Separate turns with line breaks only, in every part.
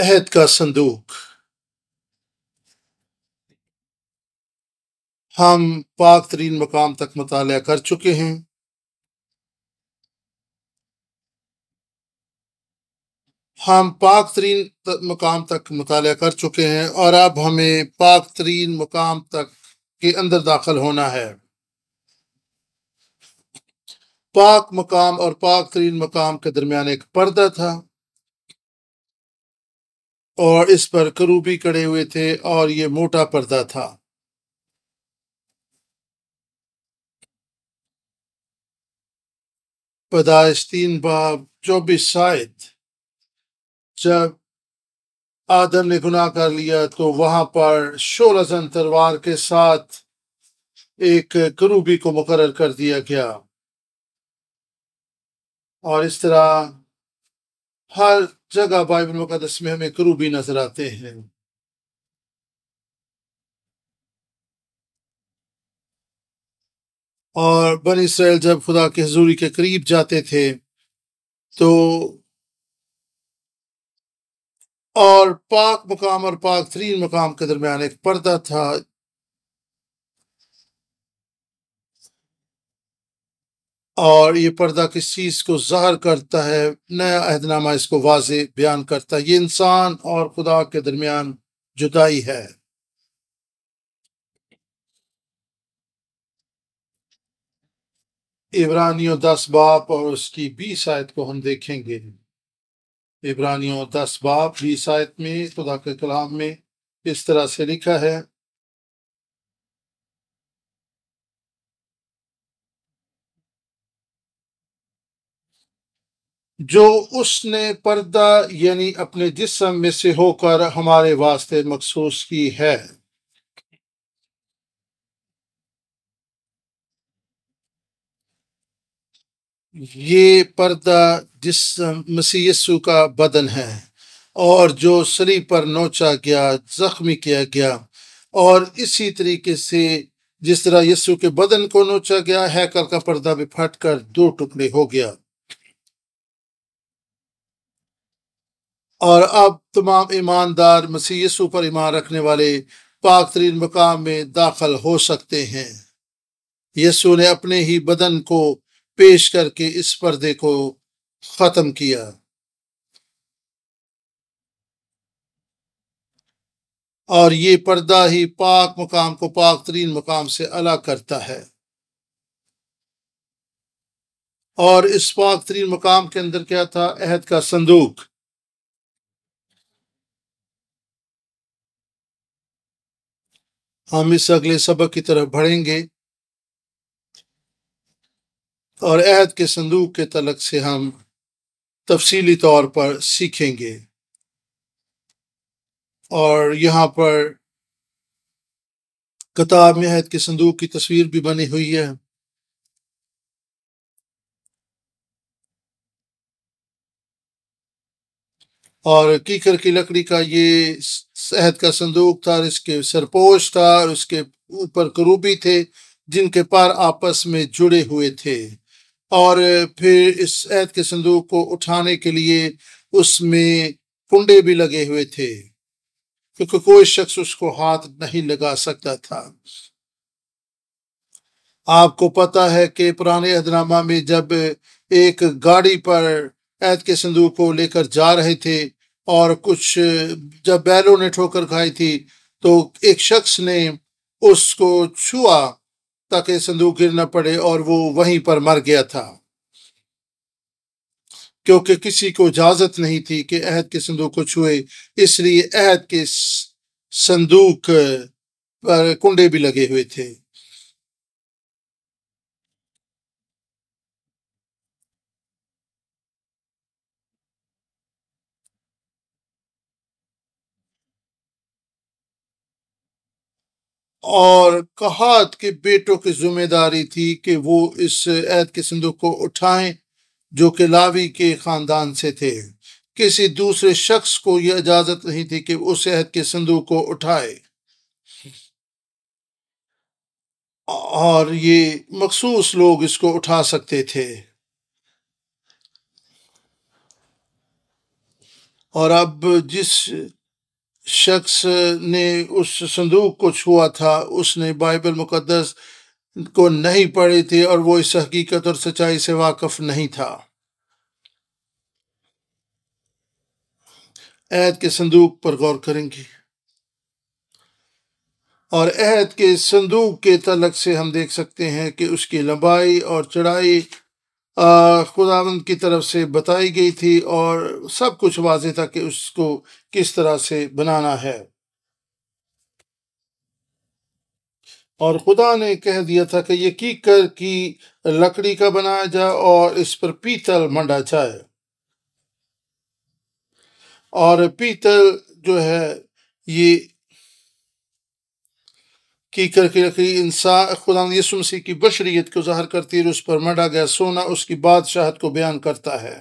अहद का संदूक हम पाक तरीन मकाम तक मताल कर चुके हैं हम पाक तरीन मकाम तक मताल कर चुके हैं और अब हमें पाक तरीन मकाम तक के अंदर दाखिल होना है पाक मकाम और पाक तरीन मकाम के दरमियान एक पर्दा था और इस पर करूबी कड़े हुए थे और ये मोटा पर्दा था पदाइश तीन बाब चौबीस शायद जब आदम ने गुनाह कर लिया तो वहां पर शोला जन तलवार के साथ एक करूबी को मुकर कर दिया गया और इस तरह हर जगह बाइबल मुकदस में हमें करूबी नजर आते हैं और बन इसराइल जब खुदा के हजूरी के करीब जाते थे तो और पाक मकाम और पाक तरीन मकाम के दरमियान एक पर्दा था और ये पर्दा किस चीज़ को ज़ाहर करता है नया अहदनामा इसको वाज बयान करता है ये इंसान और खुदा के दरमियान जुदाई है इब्रानियों दस बाप और उसकी बीस आयत को हम देखेंगे इब्रानियों दस बाप बीस आयत में खुदा के कलाम में इस तरह से लिखा है जो उसने पर्दा यानी अपने जिसम में से होकर हमारे वास्ते मखसूस की है ये पर्दा जिस मसीह का बदन है और जो शरीर पर नोचा गया जख्मी किया गया और इसी तरीके से जिस तरह यस्सु के बदन को नोचा गया हैकल का पर्दा भी फट कर दो टुकड़े हो गया और अब तमाम ईमानदार मसीह पर ईमान रखने वाले पाक तरीन मकाम में दाखिल हो सकते हैं यसु ने अपने ही बदन को पेश करके इस पर्दे को ख़त्म किया और ये पर्दा ही पाक मकाम को पाक तरीन मकाम से अलग करता है और इस पाक तरीन मकाम के अंदर क्या था अहद का संदूक हम इस अगले सबक की तरफ बढ़ेंगे और अहद के संदूक के तलक से हम तफसीली तौर पर सीखेंगे और यहाँ पर किताब में अहद के संदूक की तस्वीर भी बनी हुई है और कीकर की लकड़ी का ये शहद का संदूक था और इसके सरपोश था और उसके ऊपर करूबी थे जिनके पार आपस में जुड़े हुए थे और फिर इस शहद के संदूक को उठाने के लिए उसमें कुंडे भी लगे हुए थे क्योंकि कोई शख्स उसको हाथ नहीं लगा सकता था आपको पता है कि पुराने अहदनामा में जब एक गाड़ी पर ऐत के संदूक को लेकर जा रहे थे और कुछ जब बैलों ने ठोकर खाई थी तो एक शख्स ने उसको छुआ ताकि संदूक गिर न पड़े और वो वहीं पर मर गया था क्योंकि किसी को इजाजत नहीं थी कि अहद के संदूक को छुए इसलिए अहद के संदूक पर कुंडे भी लगे हुए थे और कहात के बेटों की जिम्मेदारी थी कि वो इस ऐद के संदूक को उठाएं जो कि लावी के ख़ानदान से थे किसी दूसरे शख्स को यह इजाज़त नहीं थी कि उस ऐद के संदूक को उठाए और ये मखसूस लोग इसको उठा सकते थे और अब जिस शख्स ने उस संदूक को छुआ था उसने बाइबल मुकदस को नहीं पढ़ी थी और वो इस हकीकत और सच्चाई से वाकफ नहीं था ऐद के संदूक पर गौर करेंगे और अहद के संदूक के तलक से हम देख सकते हैं कि उसकी लंबाई और चढ़ाई खुदावंद की तरफ से बताई गई थी और सब कुछ वाज था कि उसको किस तरह से बनाना है और खुदा ने कह दिया था कि ये कीकर की लकड़ी का बनाया जाए और इस पर पीतल मंडा जाए और पीतल जो है ये की करके रखी इंसान खुदा यसु मसीह की बशरीत को जाहिर करती है उस पर मरा गया सोना उसकी बादशाहत को बयान करता है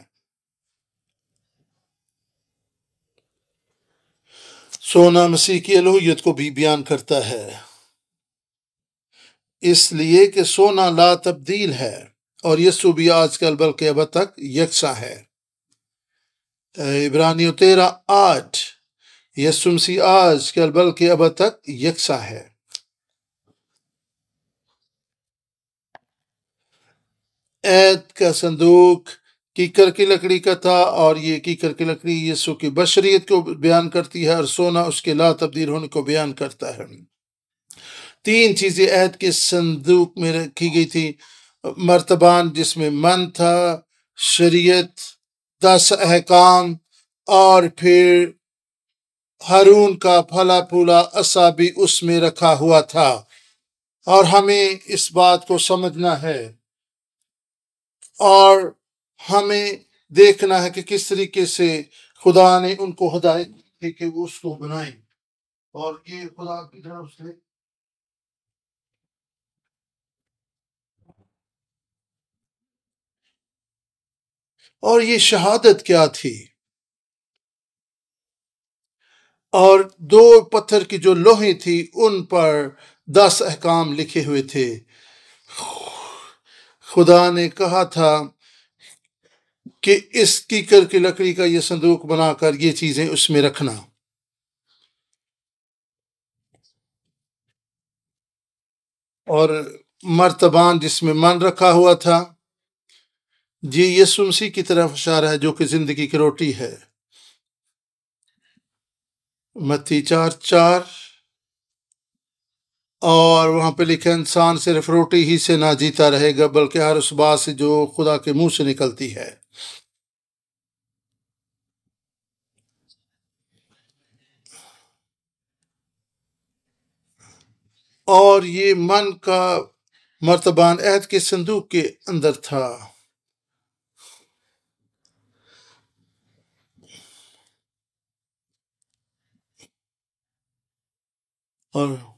सोना मसीह की अलोहियत को भी बयान करता है इसलिए कि सोना ला तब्दील है और यसु भी आजकल बल्कि अब तक यकसा है इब्रानियों तेरा आठ यसु मसीह कल बल्कि अब तक यकसा है ऐत का संदूक कीकर की लकड़ी का था और ये कीकर की लकड़ी यीशु की बशरीत को बयान करती है और सोना उसके ला तब्दील होने को बयान करता है तीन चीज़ें ऐत के संदूक में रखी गई थी मर्तबान जिसमें मन था शरीयत दस अहकाम और फिर हारून का फला फूला असा भी उसमें रखा हुआ था और हमें इस बात को समझना है और हमें देखना है कि किस तरीके से खुदा ने उनको हदायत दी कि वो उसको बनाए और ये खुदा की तरफ से और ये शहादत क्या थी और दो पत्थर की जो लोहे थी उन पर दस अहकाम लिखे हुए थे खुदा ने कहा था कि इस कीकर की लकड़ी का ये संदूक बनाकर ये चीजें उसमें रखना और मर्तबान जिसमें मन रखा हुआ था जी ये सुमसी की तरफ इशारा है जो कि जिंदगी की रोटी है मत्ती चार चार और वहाँ पे लिखा इंसान सिर्फ रोटी ही से ना जीता रहेगा बल्कि हर उस बात से जो खुदा के मुंह से निकलती है और ये मन का मर्तबान अहद के संदूक के अंदर था और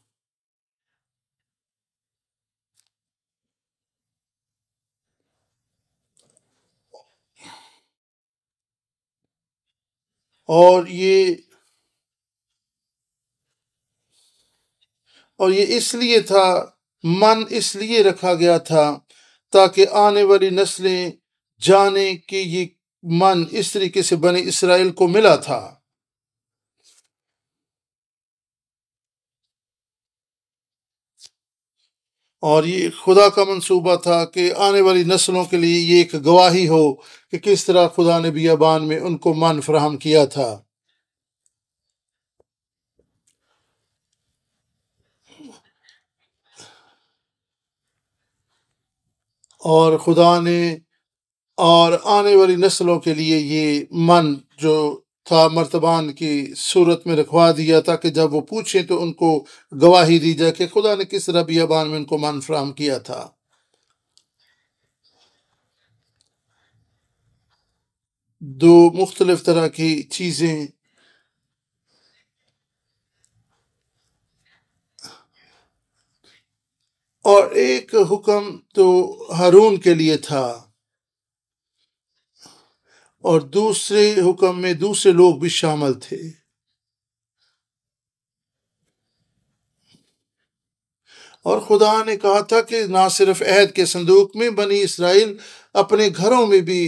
और ये और ये इसलिए था मन इसलिए रखा गया था ताकि आने वाली नस्लें जाने कि ये मन इस तरीके से बने इसराइल को मिला था और ये खुदा का मंसूबा था कि आने वाली नस्लों के लिए ये एक गवाही हो कि किस तरह खुदा ने बियाबान में उनको मान फ्राहम किया था और खुदा ने और आने वाली नस्लों के लिए ये मन जो था मर्तबान की सूरत में रखवा दिया ताकि जब वो पूछे तो उनको गवाही दी जाए कि खुदा ने किस रबी अबान में उनको मान फ्राहम किया था दो मुख्तलिफ तरह की चीज़ें और एक हुक्म तो हारून के लिए था और दूसरे हुक्म में दूसरे लोग भी शामिल थे और खुदा ने कहा था कि ना सिर्फ अहद के संदूक में बनी इसराइल अपने घरों में भी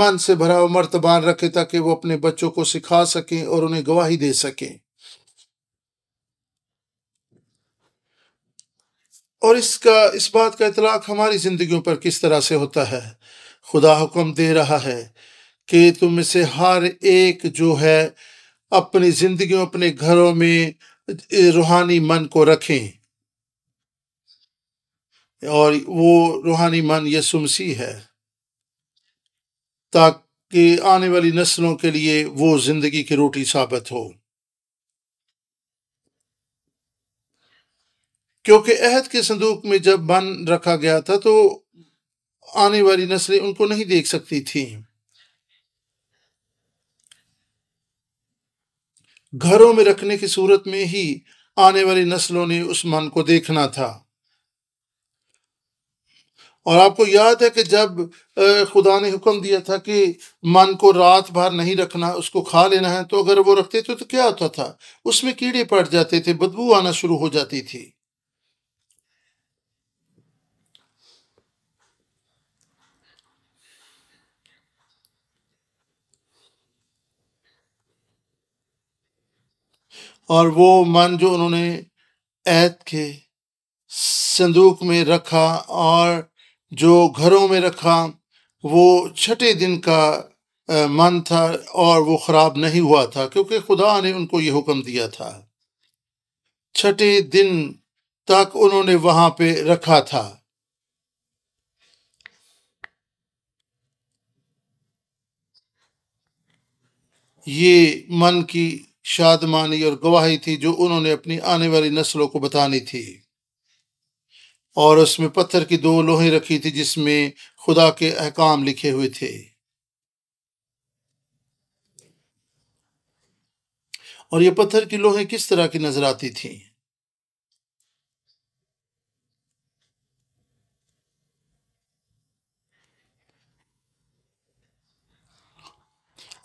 मन से भरा मर्तबान रखे ताकि वो अपने बच्चों को सिखा सकें और उन्हें गवाही दे सकें और इसका इस बात का इतलाक हमारी ज़िंदगियों पर किस तरह से होता है खुदा हुक्म दे रहा है कि तुम से हर एक जो है अपनी जिंदगी अपने घरों में रूहानी मन को रखें और वो रूहानी मन यसु मसीह है ताकि आने वाली नस्लों के लिए वो जिंदगी की रोटी साबित हो क्योंकि अहद के संदूक में जब बन रखा गया था तो आने वाली नस्लें उनको नहीं देख सकती थीं घरों में रखने की सूरत में ही आने वाली नस्लों ने उस मन को देखना था और आपको याद है कि जब खुदा ने हुक्म दिया था कि मन को रात भर नहीं रखना उसको खा लेना है तो अगर वो रखते थे तो क्या होता था उसमें कीड़े पड़ जाते थे बदबू आना शुरू हो जाती थी और वो मन जो उन्होंने ऐत के संदूक में रखा और जो घरों में रखा वो छठे दिन का मन था और वो ख़राब नहीं हुआ था क्योंकि खुदा ने उनको ये हुक्म दिया था छठे दिन तक उन्होंने वहाँ पे रखा था ये मन की शादमानी और गवाही थी जो उन्होंने अपनी आने वाली नस्लों को बतानी थी और उसमें पत्थर की दो लोहे रखी थी जिसमें खुदा के अहकाम लिखे हुए थे और ये पत्थर की लोहे किस तरह की नजर आती थी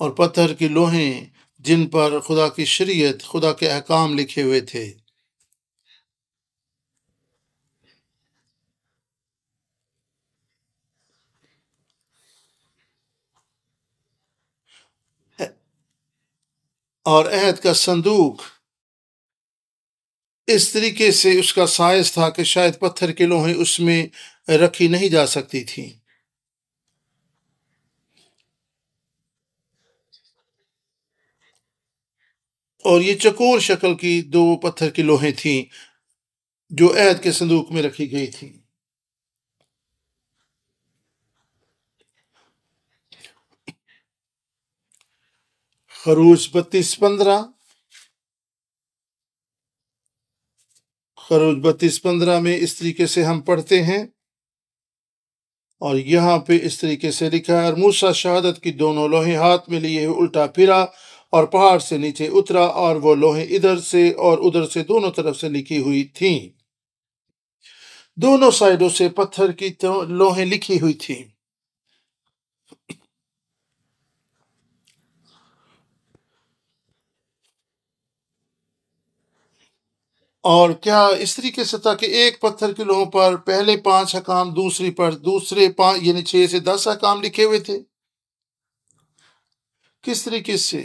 और पत्थर की लोहें जिन पर खुदा की शरीयत खुदा के अहकाम लिखे हुए थे और अहद का संदूक इस तरीके से उसका साइज था कि शायद पत्थर के लोहे उसमें रखी नहीं जा सकती थी और ये चकोर शक्ल की दो पत्थर की लोहे थी जो ऐद के संदूक में रखी गई थी खरूज बत्तीस पंद्रह खरूज बत्तीस पंद्रह में इस तरीके से हम पढ़ते हैं और यहां पे इस तरीके से लिखा है और मूसा शहादत की दोनों लोहे हाथ में लिए उल्टा फिरा और पहाड़ से नीचे उतरा और वो लोहे इधर से और उधर से दोनों तरफ से लिखी हुई थी दोनों साइडों से पत्थर की तो लोहे लिखी हुई थी और क्या स्त्री के था के एक पत्थर के लोहों पर पहले पांच हकाम दूसरी पर दूसरे पांच यानी छह से दस हकाम लिखे हुए थे किस तरीके से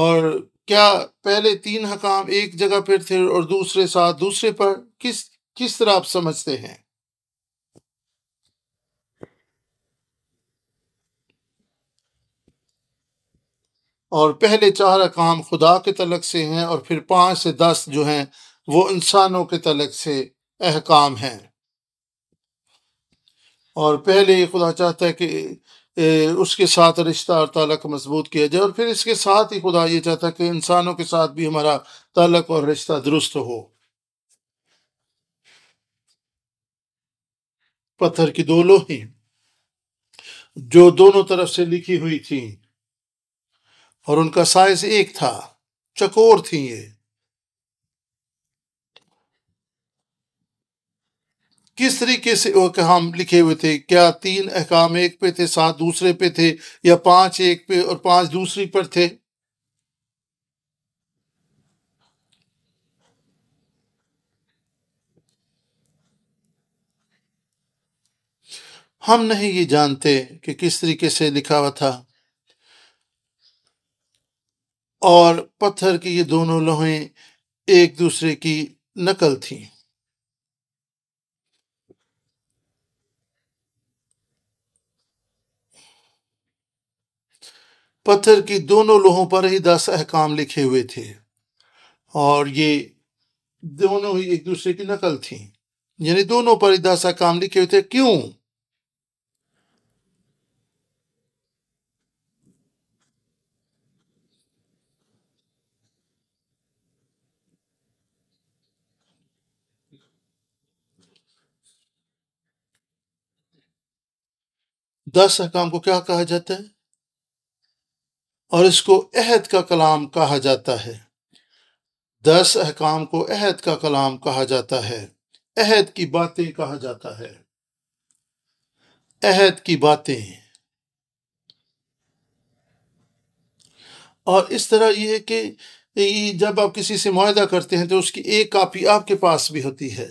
और क्या पहले तीन हकाम एक जगह पर थे और दूसरे साथ दूसरे पर किस किस तरह आप समझते हैं और पहले चार अकाम खुदा के तलक से हैं और फिर पांच से दस जो हैं वो इंसानों के तलक से अहकाम हैं और पहले खुदा चाहता है कि उसके साथ रिश्ता और तलक मजबूत किया जाए और फिर इसके साथ ही खुदा ये चाहता है कि इंसानों के साथ भी हमारा तलक और रिश्ता दुरुस्त हो पत्थर की दो लोही जो दोनों तरफ से लिखी हुई थी और उनका साइज एक था चकोर थी ये किस तरीके से हम लिखे हुए थे क्या तीन अहकाम एक पे थे सात दूसरे पे थे या पांच एक पे और पांच दूसरी पर थे हम नहीं ये जानते कि किस तरीके से लिखा हुआ था और पत्थर की ये दोनों लोहें एक दूसरे की नकल थी पत्थर की दोनों लोहों पर ही दस अहकाम लिखे हुए थे और ये दोनों ही एक दूसरे की नकल थी यानी दोनों पर ही दस अहकाम लिखे हुए थे क्यों दस अहकाम को क्या कहा जाता है और इसको अहद का कलाम कहा जाता है दस अहकाम को अहद का कलाम कहा जाता है अहद की बातें कहा जाता है अहद की बातें और इस तरह यह है कि जब आप किसी से माहा करते हैं तो उसकी एक कापी आपके पास भी होती है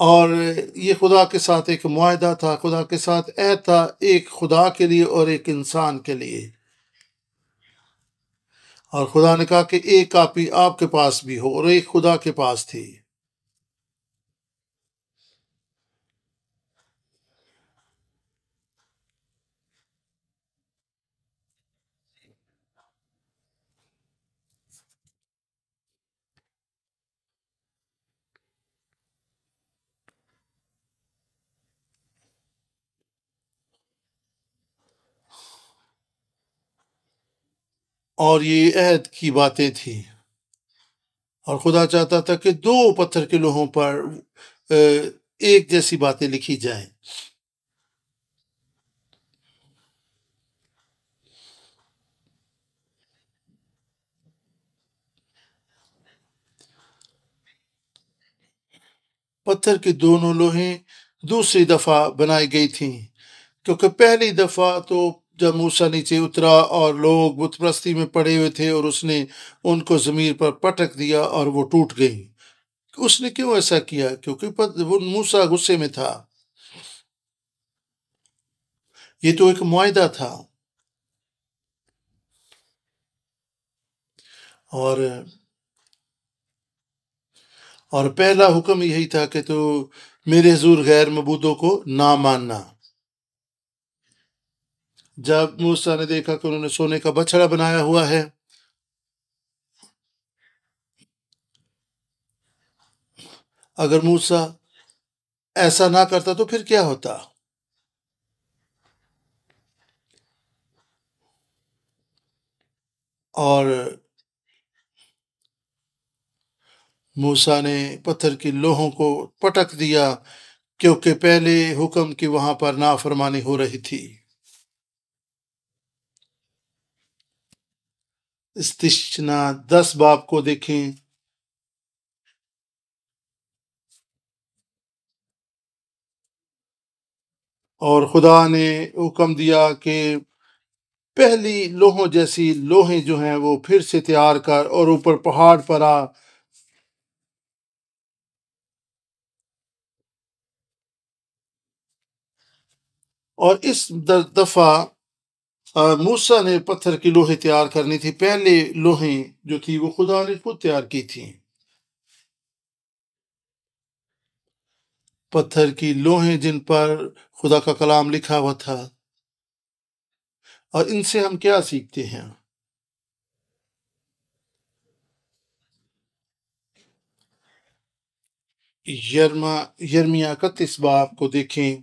और ये खुदा के साथ एक माहा था खुदा के साथ ए था एक खुदा के लिए और एक इंसान के लिए और खुदा ने कहा कि एक कापी आपके पास भी हो और एक खुदा के पास थी और ये अहद की बातें थी और खुदा चाहता था कि दो पत्थर के लोहों पर एक जैसी बातें लिखी जाए पत्थर के दोनों लोहे दूसरी दफ़ा बनाई गई थी क्योंकि पहली दफ़ा तो जब मूसा नीचे उतरा और लोग बुतप्रस्ती में पड़े हुए थे और उसने उनको ज़मीर पर पटक दिया और वो टूट गई उसने क्यों ऐसा किया क्योंकि मूसा गुस्से में था ये तो एक मुआदा था और और पहला हुक्म यही था कि तो मेरे जूर गैर मबूदों को ना मानना जब मूसा ने देखा कि उन्होंने सोने का बछड़ा बनाया हुआ है अगर मूसा ऐसा ना करता तो फिर क्या होता और मूसा ने पत्थर की लोहों को पटक दिया क्योंकि पहले हुक्म की वहां पर नाफरमानी हो रही थी स्तिष्ठना दस बाप को देखें और खुदा ने हुक्म दिया कि पहली लोहों जैसी लोहे जो हैं वो फिर से तैयार कर और ऊपर पहाड़ पर आ और इस दफा और मूसा ने पत्थर की लोहे तैयार करनी थी पहले लोहे जो थी वो खुदा ने खुद तैयार की थी पत्थर की लोहे जिन पर खुदा का कलाम लिखा हुआ था और इनसे हम क्या सीखते हैं यर्मा यर्मिया इकतीस बाप को देखें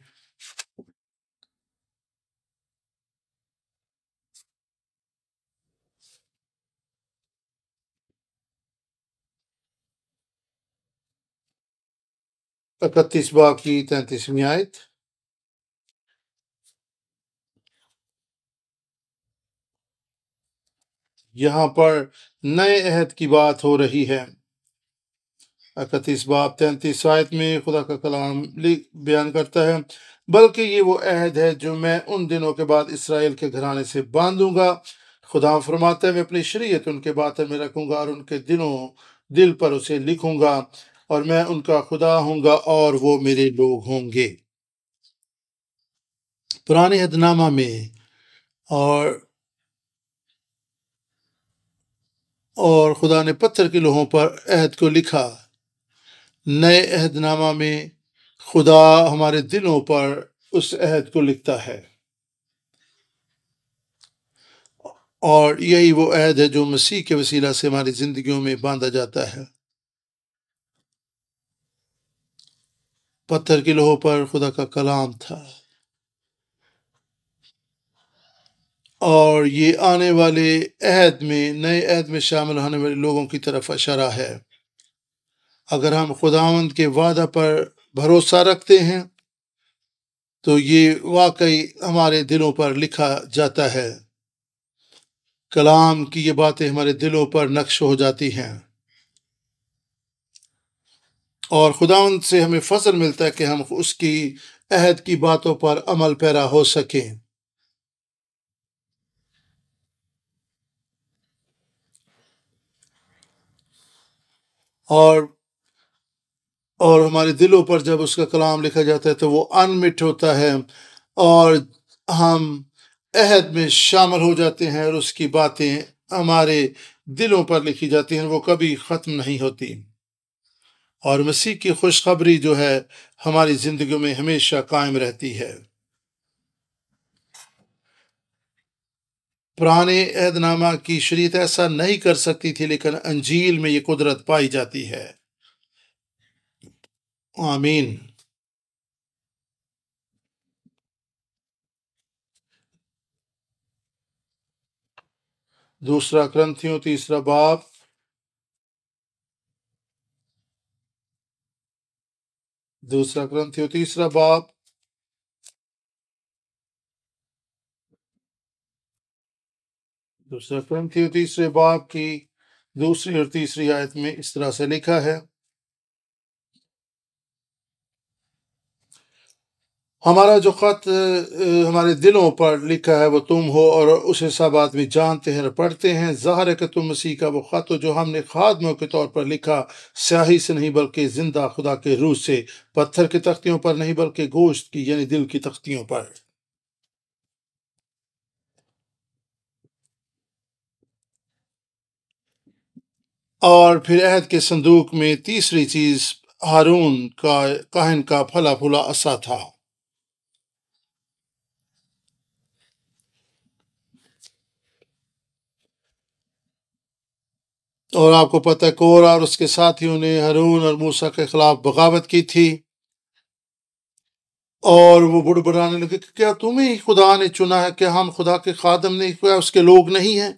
इकतीस बाप की तैंतीसवीं आयत यहाँ पर नए अहद की बात हो रही है इकतीस बाप तैतीस आयत में खुदा का कलाम बयान करता है बल्कि ये वो अहद है जो मैं उन दिनों के बाद इसराइल के घराने से बांधूंगा खुदा फरमाते हुए अपनी शरीयत उनके बातें में रखूंगा और उनके दिनों दिल पर उसे लिखूंगा और मैं उनका खुदा होऊंगा और वो मेरे लोग होंगे पुराने हदनामा में और और खुदा ने पत्थर के लोहों पर अहद को लिखा नए अहदनामा में खुदा हमारे दिलों पर उस अहद को लिखता है और यही वो अहद है जो मसीह के वसीला से हमारी ज़िंदगियों में बांधा जाता है पत्थर के लोहों पर खुदा का कलाम था और ये आने वाले अहद में नए अहद में शामिल होने वाले लोगों की तरफ इशारा है अगर हम खुदावंद के वादा पर भरोसा रखते हैं तो ये वाकई हमारे दिलों पर लिखा जाता है कलाम की ये बातें हमारे दिलों पर नक्श हो जाती हैं और खुदा से हमें फसल मिलता है कि हम उसकी अहद की बातों पर अमल पैरा हो सकें और और हमारे दिलों पर जब उसका कलाम लिखा जाता है तो वो अनमिट होता है और हम अहद में शामिल हो जाते हैं और उसकी बातें हमारे दिलों पर लिखी जाती हैं वो कभी ख़त्म नहीं होती और मसीह की खुशखबरी जो है हमारी जिंदगी में हमेशा कायम रहती है पुराने ऐदनामा की शरीत ऐसा नहीं कर सकती थी लेकिन अंजील में ये कुदरत पाई जाती है आमीन दूसरा ग्रंथियों तीसरा बाप दूसरा ग्रंथियों तीसरा बाप दूसरा ग्रंथियों तीसरे बाप की दूसरी और तीसरी आयत में इस तरह से लिखा है हमारा जो ख़त हमारे दिलों पर लिखा है वो तुम हो और उसे सब आदमी जानते हैं और पढ़ते हैं ज़ाहिर है कि तुम मसीह का वो ख़त हो जो हमने खादमों के तौर पर लिखा स्याही से नहीं बल्कि ज़िंदा खुदा के रूह से पत्थर की तख्तियों पर नहीं बल्कि गोश्त की यानी दिल की तख्तियों पर और फिर अहद के संदूक में तीसरी चीज़ हारून का कहन का फला फुला असा था और आपको पता है कोरा और उसके साथियों ने हरून और मूसा के खिलाफ बगावत की थी और वो बुड़बुड़ाने लगे क्या तुम्हें ही खुदा ने चुना है क्या हम खुदा के खादम नहीं क्या उसके लोग नहीं हैं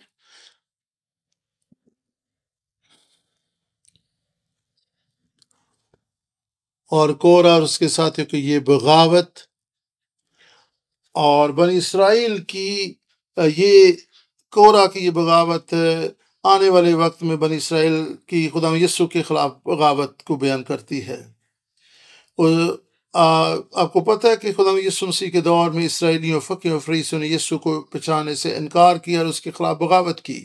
और कोरा और उसके साथियों की ये बगावत और बनी इसराइल की ये कोरा की ये बगावत आने वाले वक्त में बन इसराइल की खुदा यस्सु के ख़िलाफ़ बगावत को बयान करती है और आ, आपको पता है कि खुदा यस्सु मसीह के दौर में इसराइलियों फ़कीर और फरीसों ने यस्सु को पहचाने से इनकार किया और उसके ख़िलाफ़ बगावत की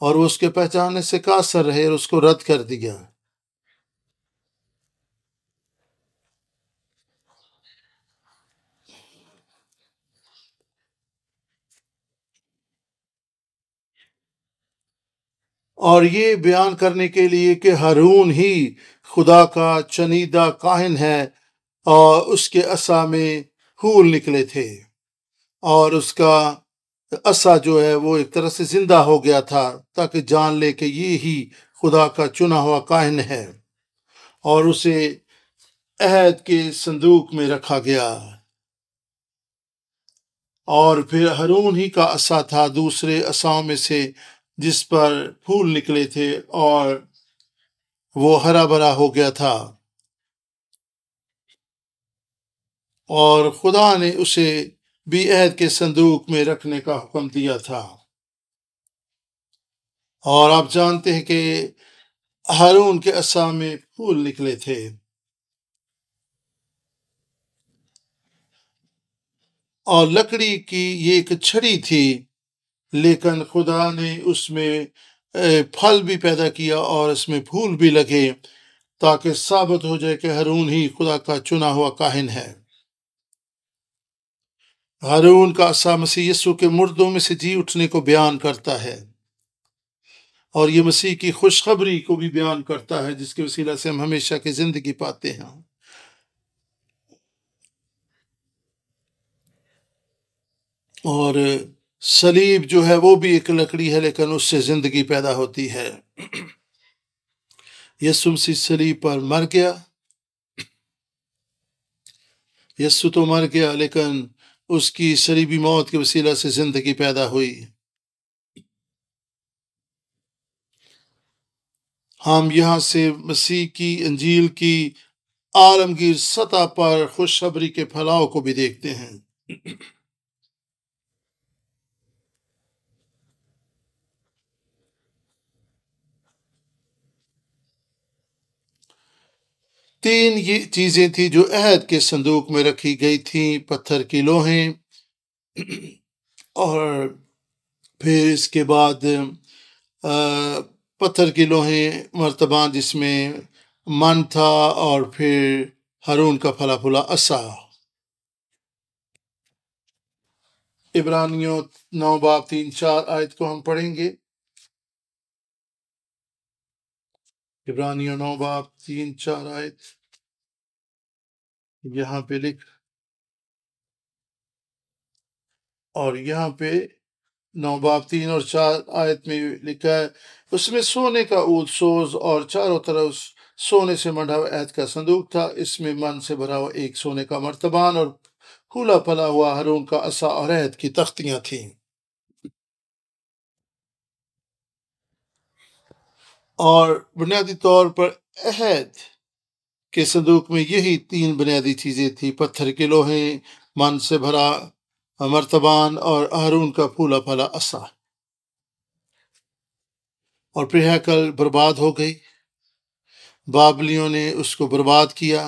और वो उसके पहचानने से कासर रहे और उसको रद्द कर दिया और ये बयान करने के लिए कि हारून ही खुदा का चनीदा काहिन है और उसके असा में हूल निकले थे और उसका असा जो है वो एक तरह से जिंदा हो गया था ताकि जान ले कि ये ही खुदा का चुना हुआ काहिन है और उसे अहद के संदूक में रखा गया और फिर हरून ही का असा था दूसरे असाओं में से जिस पर फूल निकले थे और वो हरा भरा हो गया था और खुदा ने उसे बेहद के संदूक में रखने का हुक्म दिया था और आप जानते हैं कि हारून के असा में फूल निकले थे और लकड़ी की ये एक छड़ी थी लेकिन खुदा ने उसमें फल भी पैदा किया और इसमें फूल भी लगे ताकि साबित हो जाए कि हरून ही खुदा का चुना हुआ काहिन है हरून का असा मसीह यस्सु के मुर्दों में से जी उठने को बयान करता है और ये मसीह की खुशखबरी को भी बयान करता है जिसके वसीला से हम हमेशा की जिंदगी पाते हैं और सलीब जो है वो भी एक लकड़ी है लेकिन उससे जिंदगी पैदा होती है यस्सु मसीह सलीब पर मर गया यस्सु तो मर गया लेकिन उसकी सलीबी मौत के वसीला से जिंदगी पैदा हुई हम यहाँ से मसीह की अंजील की आलमगीर सतह पर खुशखबरी के फैलाव को भी देखते हैं તેન જે તીસે થી જો અહેદ કે સندوق મે રખી ગઈ થી પથ્થર કી લોહે ઓર ફિર اس કે બાદ અ પથ્થર કી લોહે મર્તબા જિસમે માન થા ઓર ફિર હરુન કા ફલાફુલા અસા ઇબ્રાનીઓ 9 બાબ 3 4 આયત કો હમ પડેંગે इब्रानियो नौ बाप तीन चार आयत यहाँ पे लिख और यहाँ पे नौ बाप तीन और चार आयत में लिखा है उसमें सोने का ऊद सोज और चारों तरफ सोने से मढ़ा हुआ ऐत का संदूक था इसमें मन से भरा हुआ एक सोने का मर्तबान और खुला पला हुआ हरों का असा और ऐत की तख्तियां थीं और बुनियादी तौर पर अहद के संदूक में यही तीन बुनियादी चीज़ें थी पत्थर के लोहे मन से भरा मरतबान और अहरून का फूला फला असा और प्रियाकल बर्बाद हो गई बाबलियों ने उसको बर्बाद किया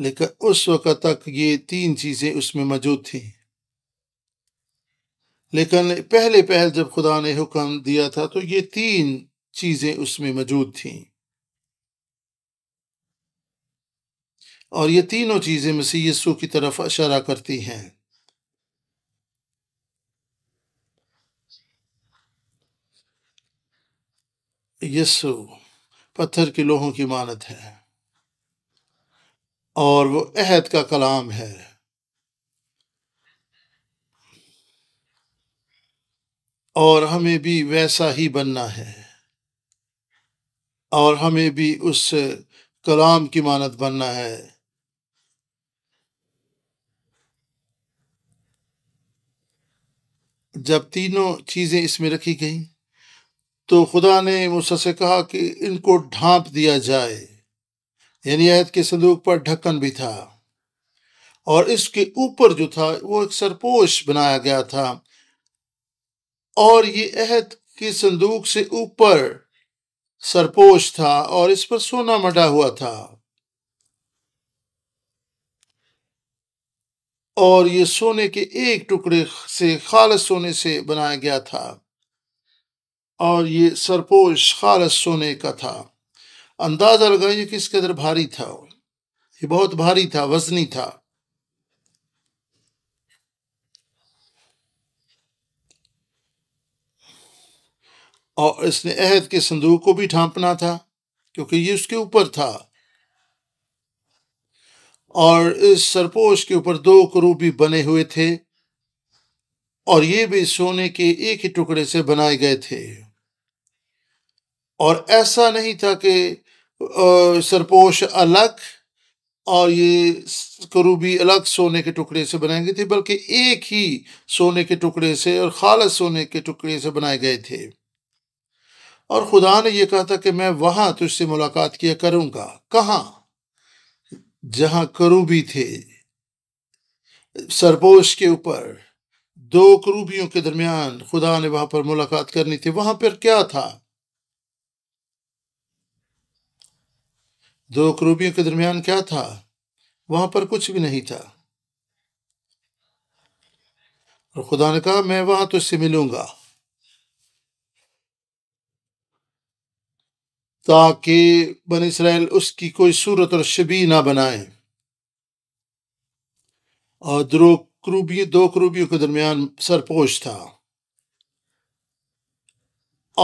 लेकिन उस वक्त तक ये तीन चीज़ें उसमें मौजूद थीं लेकिन पहले पहल जब खुदा ने हुक्म दिया था तो ये तीन चीजें उसमें मौजूद थीं और ये तीनों चीजें मसीह यस्सु की तरफ इशारा करती हैं यस्सु पत्थर के लोहों की मानत है और वो अहद का कलाम है और हमें भी वैसा ही बनना है और हमें भी उस कलाम की मानत बनना है जब तीनों चीज़ें इसमें रखी गई तो खुदा ने मूसा से कहा कि इनको ढांप दिया जाए यानी आयत के संदूक पर ढक्कन भी था और इसके ऊपर जो था वो एक सरपोश बनाया गया था और ये अहद की संदूक से ऊपर सरपोश था और इस पर सोना मटा हुआ था और ये सोने के एक टुकड़े से खालस सोने से बनाया गया था और ये सरपोश खालस सोने का था अंदाज़ा लगाइए किस कदर भारी था ये बहुत भारी था वजनी था और इसने अहद के संदूक को भी ढांपना था क्योंकि ये उसके ऊपर था और इस सरपोश के ऊपर दो करूबी बने हुए थे और ये भी सोने के एक ही टुकड़े से बनाए गए थे और ऐसा नहीं था कि सरपोश अलग और ये करूबी अलग सोने के टुकड़े से बनाए गए थे बल्कि एक ही सोने के टुकड़े से और खालस सोने के टुकड़े से बनाए गए थे और खुदा ने यह कहा था कि मैं वहां तुझसे मुलाकात किया करूंगा कहा जहां करूबी थे सरपोश के ऊपर दो करूबियों के दरमियान खुदा ने वहां पर मुलाकात करनी थी वहां पर क्या था दो करूबियों के दरमियान क्या था वहां पर कुछ भी नहीं था और खुदा ने कहा मैं वहां तुझसे मिलूंगा ताकि बन इसराइल उसकी कोई सूरत और शबी ना बनाए और दो क्रूबी दो क्रूबियों के दरमियान सरपोश था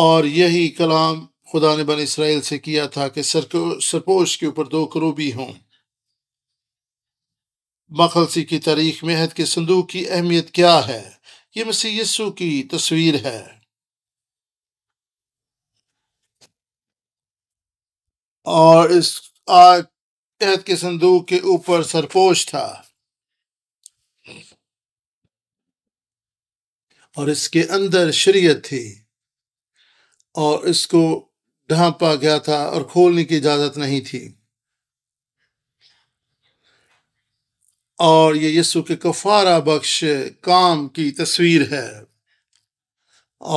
और यही कलाम खुदा ने बन इसराइल से किया था कि सर सरपोश के ऊपर दो क्रूबी हों मखलसी की तारीख में हद के संदूक की अहमियत क्या है ये मसी यस्सु की तस्वीर है और इस आयत के संदूक के ऊपर सरपोश था और इसके अंदर शरीयत थी और इसको ढांपा गया था और खोलने की इजाज़त नहीं थी और ये यीशु के कफारा बख्श काम की तस्वीर है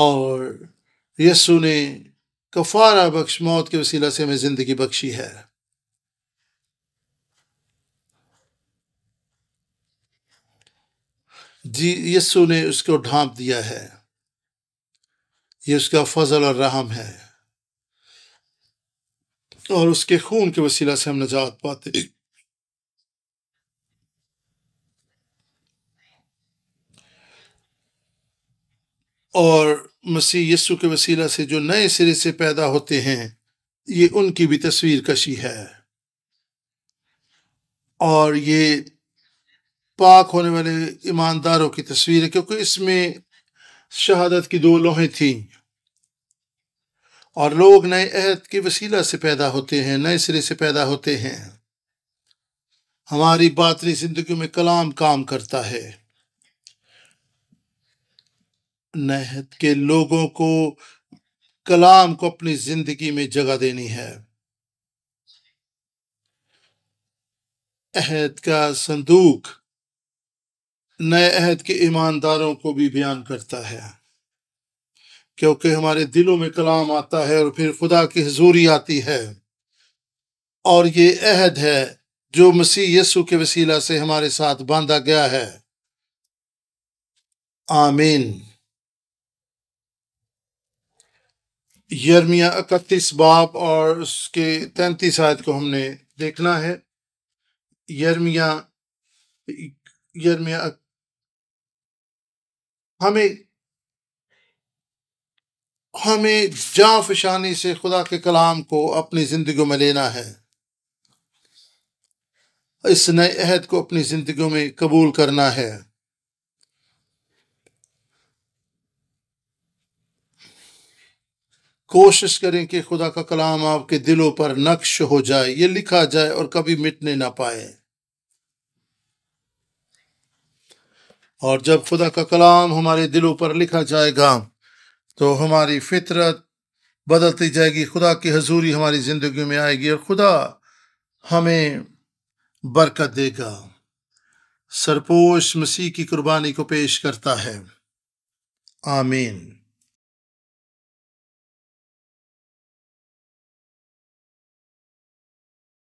और यीशु ने कफारा बख्श मौत के वसीला से हमें ज़िंदगी बख्शी है जी यस्सु ने उसको ढांप दिया है ये उसका फजल और रहम है और उसके खून के वसीला से हम नजात पाते और मसीह यस्सु के वसीला से जो नए सिरे से पैदा होते हैं ये उनकी भी तस्वीर कशी है और ये पाक होने वाले ईमानदारों की तस्वीर है क्योंकि इसमें शहादत की दो लोहें थीं और लोग नए अहद के वसीला से पैदा होते हैं नए सिरे से पैदा होते हैं हमारी बातरी जिंदगी में कलाम काम करता है नहद के लोगों को कलाम को अपनी जिंदगी में जगह देनी है अहद का संदूक नए अहद के ईमानदारों को भी बयान करता है क्योंकि हमारे दिलों में कलाम आता है और फिर खुदा की हजूरी आती है और ये अहद है जो मसीह यसु के वसीला से हमारे साथ बांधा गया है आमीन यरमिया इकतीस बाप और उसके तैंतीस आयत को हमने देखना है यरमिया यरमिया हमें हमें जाफशानी से खुदा के कलाम को अपनी जिंदगी में लेना है इस नए अहद को अपनी जिंदगी में कबूल करना है कोशिश करें कि खुदा का कलाम आपके दिलों पर नक्श हो जाए ये लिखा जाए और कभी मिटने ना पाए और जब खुदा का कलाम हमारे दिलों पर लिखा जाएगा तो हमारी फितरत बदलती जाएगी खुदा की हजूरी हमारी ज़िंदगी में आएगी और खुदा हमें बरकत देगा सरपोश मसीह की कुर्बानी को पेश करता है आमीन